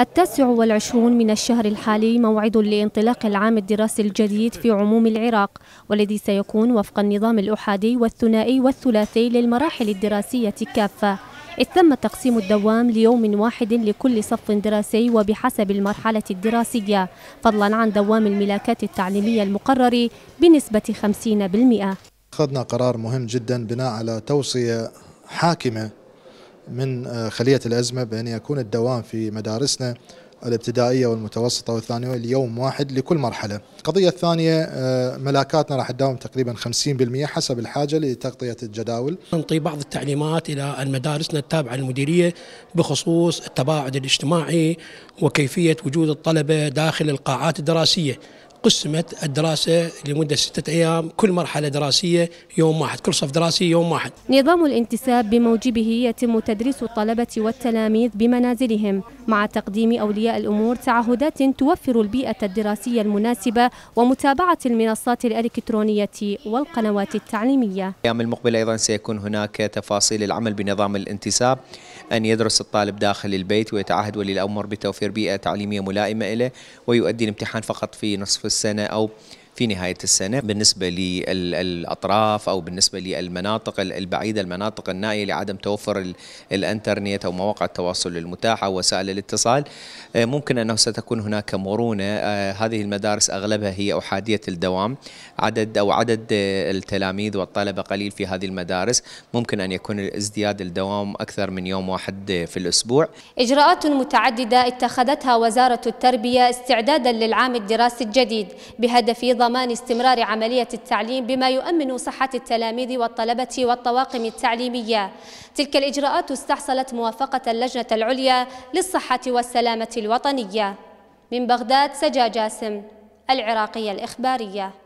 التاسع والعشرون من الشهر الحالي موعد لانطلاق العام الدراسي الجديد في عموم العراق والذي سيكون وفق النظام الأحادي والثنائي والثلاثي للمراحل الدراسية كافة إذ تم تقسيم الدوام ليوم واحد لكل صف دراسي وبحسب المرحلة الدراسية فضلا عن دوام الملاكات التعليمية المقرر بنسبة 50% أخذنا قرار مهم جدا بناء على توصية حاكمة من آه، خلية الأزمة بأن يكون الدوام في مدارسنا الابتدائية والمتوسطة والثانوية ليوم واحد لكل مرحلة القضية الثانية آه، ملاكاتنا راح تداوم تقريبا 50% حسب الحاجة لتغطية الجداول نعطي بعض التعليمات إلى مدارسنا التابعة للمديرية بخصوص التباعد الاجتماعي وكيفية وجود الطلبة داخل القاعات الدراسية قسمت الدراسة لمدة ستة أيام كل مرحلة دراسية يوم واحد كل صف دراسي يوم واحد نظام الانتساب بموجبه يتم تدريس الطلبة والتلاميذ بمنازلهم مع تقديم أولياء الأمور تعهدات توفر البيئة الدراسية المناسبة ومتابعة المنصات الإلكترونية والقنوات التعليمية الأيام المقبلة أيضا سيكون هناك تفاصيل العمل بنظام الانتساب أن يدرس الطالب داخل البيت ويتعهد ولي الأمر بتوفير بيئة تعليمية ملائمة له ويؤدي الامتحان فقط في نصف Senate. I'll في نهاية السنة بالنسبة للأطراف أو بالنسبة للمناطق البعيدة المناطق النائية لعدم توفر الانترنت أو مواقع التواصل المتاحة وسائل الاتصال آه، ممكن أنه ستكون هناك مرونة آه، هذه المدارس أغلبها هي أحادية الدوام عدد أو عدد آه، التلاميذ والطلبة قليل في هذه المدارس ممكن أن يكون ازدياد الدوام أكثر من يوم واحد في الأسبوع إجراءات متعددة اتخذتها وزارة التربية استعدادا للعام الدراسي الجديد بهدف إضافة ضمان استمرار عملية التعليم بما يؤمن صحة التلاميذ والطلبة والطواقم التعليمية تلك الإجراءات استحصلت موافقة اللجنة العليا للصحة والسلامة الوطنية من بغداد سجا جاسم العراقية الإخبارية